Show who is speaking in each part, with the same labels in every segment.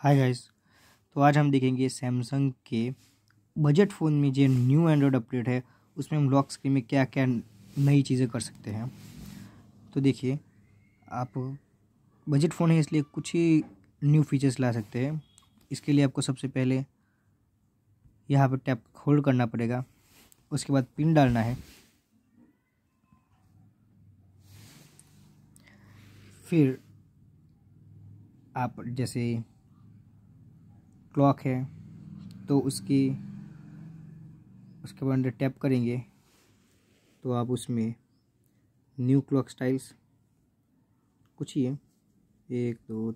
Speaker 1: hi guys तो आज हम देखेंगे सैमसंग के बजट फ़ोन में जो न्यू एंड्रॉयड अपडेट है उसमें हम लॉक स्क्रीन में क्या क्या नई चीज़ें कर सकते हैं तो देखिए आप बजट फ़ोन है इसलिए कुछ ही न्यू फीचर्स ला सकते हैं इसके लिए आपको सबसे पहले यहाँ पर टैप होल्ड करना पड़ेगा उसके बाद पिन डालना है फिर आप जैसे क्लॉक है तो उसकी उसके अंदर टैप करेंगे तो आप उसमें न्यू क्लॉक स्टाइल्स कुछ ही है एक दो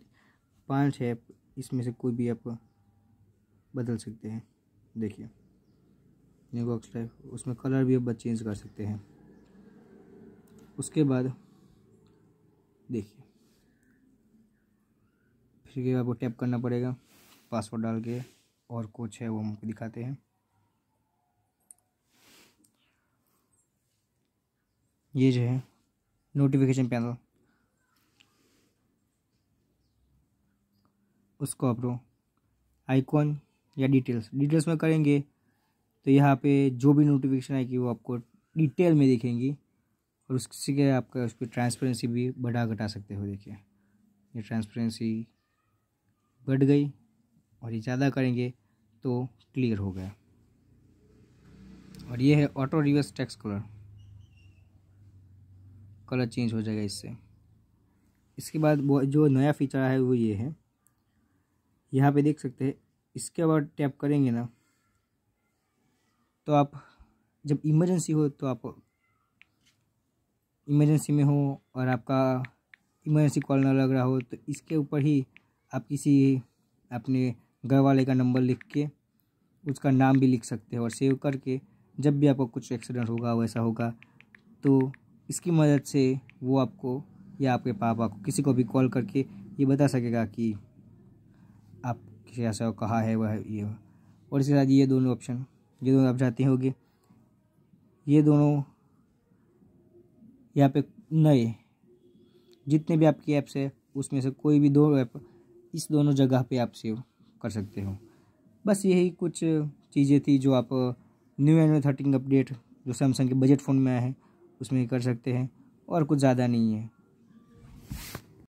Speaker 1: पाँच है इसमें से कोई भी आप बदल सकते हैं देखिए न्यू क्लॉक टाइप उसमें कलर भी आप चेंज कर सकते हैं उसके बाद देखिए फिर आपको टैप करना पड़ेगा पासवर्ड डाल के और कुछ है वो हमको दिखाते हैं ये जो है नोटिफिकेशन पैनल उसको आप आइकॉन या डिटेल्स डिटेल्स में करेंगे तो यहाँ पे जो भी नोटिफिकेशन आएगी वो आपको डिटेल में देखेंगी और उससे आपका उस पर ट्रांसपेरेंसी भी बढ़ा घटा सकते हो देखिए ये ट्रांसपेरेंसी बढ़ गई और ये ज़्यादा करेंगे तो क्लियर हो गया और ये है auto reverse text colour colour change हो जाएगा इससे इसके बाद जो नया फीचर है वो ये है यहाँ पे देख सकते हैं इसके बाद टैप करेंगे ना तो आप जब इमरजेंसी हो तो आप इमरजेंसी में हो और आपका इमरजेंसी कॉल ना लग रहा हो तो इसके ऊपर ही आप किसी अपने घर वाले का नंबर लिख के उसका नाम भी लिख सकते हैं और सेव करके जब भी आपको कुछ एक्सीडेंट होगा वैसा होगा तो इसकी मदद से वो आपको या आपके पापा को किसी को भी कॉल करके ये बता सकेगा कि आप किसी ऐसा कहा है वह ये और इसके साथ ये दोनों ऑप्शन ये दोनों आप जाते होंगे ये दोनों यहाँ पे नए जितने भी आपकी ऐप्स है उसमें से कोई भी दो ऐप इस दोनों जगह पे आप सेव कर सकते हो बस यही कुछ चीज़ें थी जो आप न्यू एन थर्टीन अपडेट जो सैमसंग के बजट फ़ोन में आए हैं उसमें कर सकते हैं और कुछ ज़्यादा नहीं है